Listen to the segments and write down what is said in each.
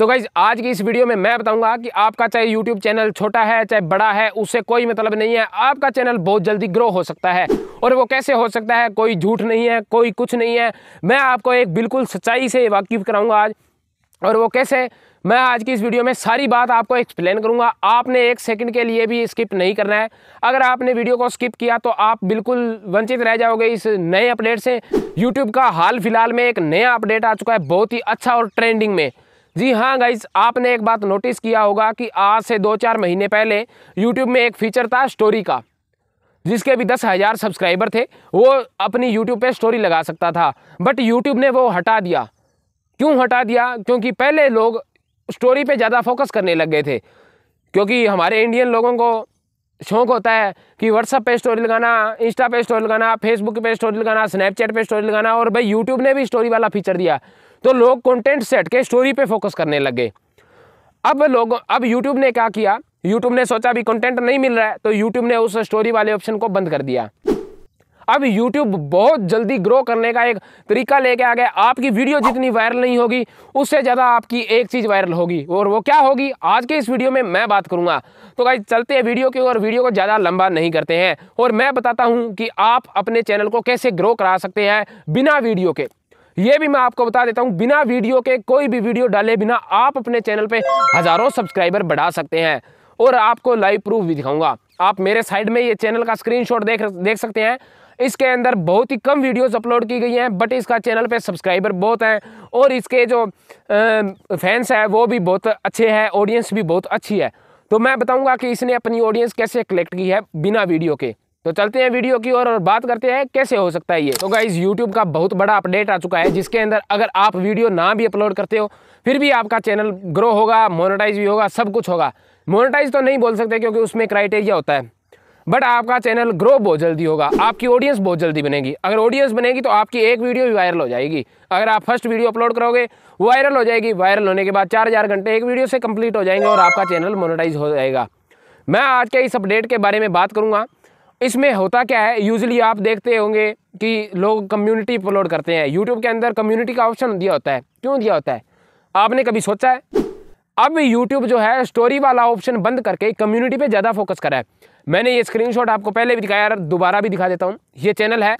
तो गाइज आज की इस वीडियो में मैं बताऊंगा कि आपका चाहे यूट्यूब चैनल छोटा है चाहे बड़ा है उससे कोई मतलब नहीं है आपका चैनल बहुत जल्दी ग्रो हो सकता है और वो कैसे हो सकता है कोई झूठ नहीं है कोई कुछ नहीं है मैं आपको एक बिल्कुल सच्चाई से वाकिफ कराऊंगा आज और वो कैसे मैं आज की इस वीडियो में सारी बात आपको एक्सप्लेन करूंगा आपने एक सेकंड के लिए भी स्किप नहीं करना है अगर आपने वीडियो को स्किप किया तो आप बिल्कुल वंचित रह जाओगे इस नए अपडेट से यूट्यूब का हाल फिलहाल में एक नया अपडेट आ चुका है बहुत ही अच्छा और ट्रेंडिंग में जी हाँ गाइज आपने एक बात नोटिस किया होगा कि आज से दो चार महीने पहले यूट्यूब में एक फीचर था स्टोरी का जिसके भी दस हज़ार सब्सक्राइबर थे वो अपनी यूट्यूब पे स्टोरी लगा सकता था बट यूट्यूब ने वो हटा दिया क्यों हटा दिया क्योंकि पहले लोग स्टोरी पे ज़्यादा फोकस करने लग गए थे क्योंकि हमारे इंडियन लोगों को शौक होता है कि व्हाट्सअप पे स्टोरी लगाना इंस्टा पे स्टोरी लगाना फेसबुक पे स्टोरी लगाना स्नैपचैट पे स्टोरी लगाना और भाई यूट्यूब ने भी स्टोरी वाला फीचर दिया तो लोग कंटेंट सेट के स्टोरी पे फोकस करने लगे अब लोग अब यूट्यूब ने क्या किया यूट्यूब ने सोचा अभी कंटेंट नहीं मिल रहा है तो यूट्यूब ने उस स्टोरी वाले ऑप्शन को बंद कर दिया अब YouTube बहुत जल्दी ग्रो करने का एक तरीका लेके आ गया आपकी वीडियो जितनी वायरल नहीं होगी उससे ज़्यादा आपकी एक चीज़ वायरल होगी और वो क्या होगी आज के इस वीडियो में मैं बात करूंगा तो भाई चलते हैं वीडियो की और वीडियो को ज़्यादा लंबा नहीं करते हैं और मैं बताता हूँ कि आप अपने चैनल को कैसे ग्रो करा सकते हैं बिना वीडियो के ये भी मैं आपको बता देता हूँ बिना वीडियो के कोई भी वीडियो डाले बिना आप अपने चैनल पे हज़ारों सब्सक्राइबर बढ़ा सकते हैं और आपको लाइव प्रूफ भी दिखाऊंगा आप मेरे साइड में ये चैनल का स्क्रीनशॉट देख देख सकते हैं इसके अंदर बहुत ही कम वीडियोस अपलोड की गई हैं बट इसका चैनल पे सब्सक्राइबर बहुत हैं और इसके जो फैंस हैं वो भी बहुत अच्छे हैं ऑडियंस भी बहुत अच्छी है तो मैं बताऊंगा कि इसने अपनी ऑडियंस कैसे कलेक्ट की है बिना वीडियो के तो चलते हैं वीडियो की ओर और, और बात करते हैं कैसे हो सकता है ये तो गाइज यूट्यूब का बहुत बड़ा अपडेट आ चुका है जिसके अंदर अगर आप वीडियो ना भी अपलोड करते हो फिर भी आपका चैनल ग्रो होगा मोनेटाइज भी होगा सब कुछ होगा मोनेटाइज तो नहीं बोल सकते क्योंकि उसमें क्राइटेरिया होता है बट आपका चैनल ग्रो बहुत जल्दी होगा आपकी ऑडियंस बहुत जल्दी बनेगी अगर ऑडियंस बनेगी तो आपकी एक वीडियो भी वायरल हो जाएगी अगर आप फर्स्ट वीडियो अपलोड करोगे वायरल हो जाएगी वायरल होने के बाद चार हज़ार घंटे एक वीडियो से कंप्लीट हो जाएंगे और आपका चैनल मोनेटाइज हो जाएगा मैं आज के इस अपडेट के बारे में बात करूँगा इसमें होता क्या है यूजली आप देखते होंगे कि लोग कम्युनिटी अपलोड करते हैं यूट्यूब के अंदर कम्युनिटी का ऑप्शन दिया होता है क्यों दिया होता है आपने कभी सोचा है अब यूट्यूब जो है स्टोरी वाला ऑप्शन बंद करके कम्युनिटी पे ज़्यादा फोकस करा है मैंने ये स्क्रीनशॉट आपको पहले भी दिखाया यार दोबारा भी दिखा देता हूँ ये चैनल है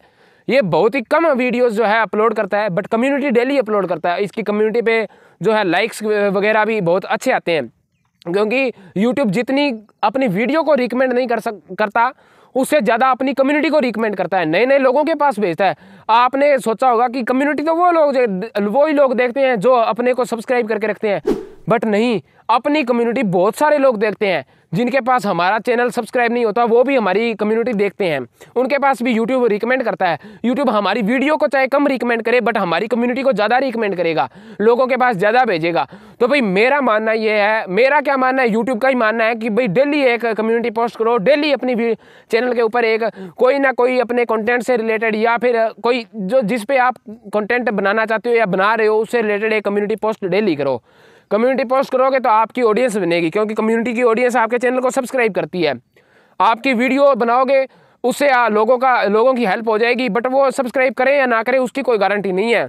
ये बहुत ही कम वीडियोज़ जो है अपलोड करता है बट कम्युनिटी डेली अपलोड करता है इसकी कम्युनिटी पर जो है लाइक्स वगैरह भी बहुत अच्छे आते हैं क्योंकि यूट्यूब जितनी अपनी वीडियो को रिकमेंड नहीं कर सक करता उससे ज़्यादा अपनी कम्युनिटी को रिकमेंड करता है नए नए लोगों के पास भेजता है आपने सोचा होगा कि कम्युनिटी तो वो लोग वो ही लोग देखते हैं जो अपने को सब्सक्राइब करके रखते हैं बट नहीं अपनी कम्युनिटी बहुत सारे लोग देखते हैं जिनके पास हमारा चैनल सब्सक्राइब नहीं होता वो भी हमारी कम्युनिटी देखते हैं उनके पास भी यूट्यूब रिकमेंड करता है यूट्यूब हमारी वीडियो को चाहे कम रिकमेंड करे बट हमारी कम्युनिटी को ज़्यादा रिकमेंड करेगा लोगों के पास ज़्यादा भेजेगा तो भाई मेरा मानना ये है मेरा क्या मानना है यूट्यूब का ही मानना है कि भाई डेली एक कम्युनिटी पोस्ट करो डेली अपनी चैनल के ऊपर एक कोई ना कोई अपने कॉन्टेंट से रिलेटेड या फिर कोई जो जिस आप कॉन्टेंट बनाना चाहते हो या बना रहे हो उससे रिलेटेड एक कम्युनिटी पोस्ट डेली करो कम्युनिटी पोस्ट करोगे तो आपकी ऑडियंस बनेगी क्योंकि कम्युनिटी की ऑडियंस आपके चैनल को सब्सक्राइब करती है आपकी वीडियो बनाओगे उससे लोगों का लोगों की हेल्प हो जाएगी बट वो सब्सक्राइब करें या ना करें उसकी कोई गारंटी नहीं है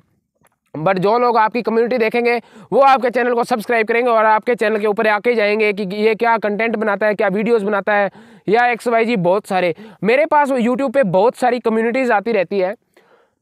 बट जो लोग आपकी कम्युनिटी देखेंगे वो आपके चैनल को सब्सक्राइब करेंगे और आपके चैनल के ऊपर आके जाएंगे कि ये क्या कंटेंट बनाता है क्या वीडियोस बनाता है या एक्स वाई जी बहुत सारे मेरे पास यूट्यूब पे बहुत सारी कम्युनिटीज़ आती रहती है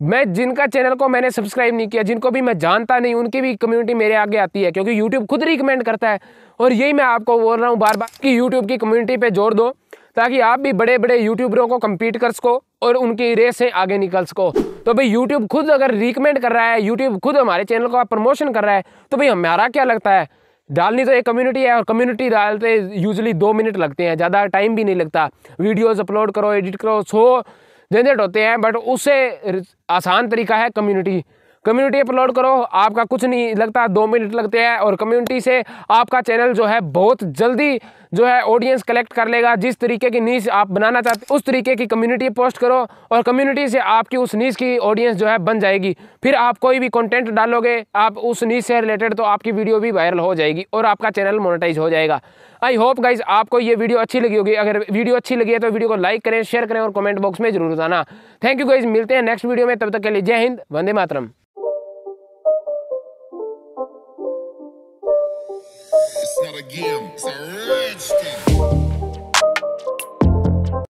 मैं जिनका चैनल को मैंने सब्सक्राइब नहीं किया जिनको भी मैं जानता नहीं उनकी भी कम्युनिटी मेरे आगे आती है क्योंकि यूट्यूब खुद रिकमेंड करता है और यही मैं आपको बोल रहा हूँ बार बार कि यूट्यूब की कम्युनिटी पर जोर दो ताकि आप भी बड़े बड़े यूट्यूबरों को कम्पीट कर सको और उनकी रेस से आगे निकल सको तो भाई यूट्यूब खुद अगर रिकमेंड कर रहा है यूट्यूब खुद हमारे चैनल को प्रमोशन कर रहा है तो भाई हमारा क्या लगता है डालनी तो एक कम्युनिटी है और कम्युनिटी डालते यूजली दो मिनट लगते हैं ज़्यादा टाइम भी नहीं लगता वीडियोज़ अपलोड करो एडिट करो सो झंझट होते हैं बट उससे आसान तरीका है कम्युनिटी कम्युनिटी अपलोड करो आपका कुछ नहीं लगता दो मिनट लगते हैं और कम्युनिटी से आपका चैनल जो है बहुत जल्दी जो है ऑडियंस कलेक्ट कर लेगा जिस तरीके की नीच आप बनाना चाहते उस तरीके की कम्युनिटी पोस्ट करो और कम्युनिटी से आपकी उस नीच की ऑडियंस जो है बन जाएगी फिर आप कोई भी कंटेंट डालोगे आप उस नीच से रिलेटेड तो आपकी वीडियो भी वायरल हो जाएगी और आपका चैनल मोनिटाइज हो जाएगा आई होप गाइज आपको ये वीडियो अच्छी लगी होगी अगर वीडियो अच्छी लगी है तो वीडियो को लाइक करें शेयर करें और कमेंट बॉक्स में जरूर बताना थैंक यू गाइज मिलते हैं नेक्स्ट वीडियो में तब तक के लिए जय हिंद वंदे मातरम It's not a game, it's a